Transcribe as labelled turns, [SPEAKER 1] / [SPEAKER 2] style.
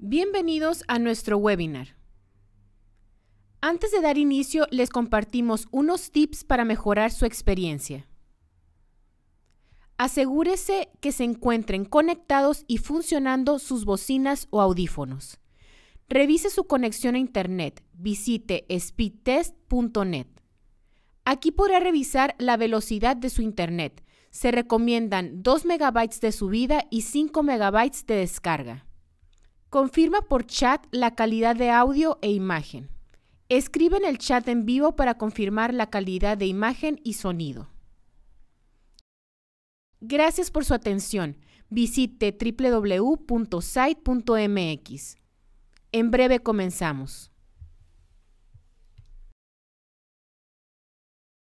[SPEAKER 1] Bienvenidos a nuestro webinar. Antes de dar inicio, les compartimos unos tips para mejorar su experiencia. Asegúrese que se encuentren conectados y funcionando sus bocinas o audífonos. Revise su conexión a Internet. Visite speedtest.net. Aquí podrá revisar la velocidad de su Internet. Se recomiendan 2 MB de subida y 5 MB de descarga. Confirma por chat la calidad de audio e imagen. Escribe en el chat en vivo para confirmar la calidad de imagen y sonido. Gracias por su atención. Visite www.site.mx. En breve comenzamos.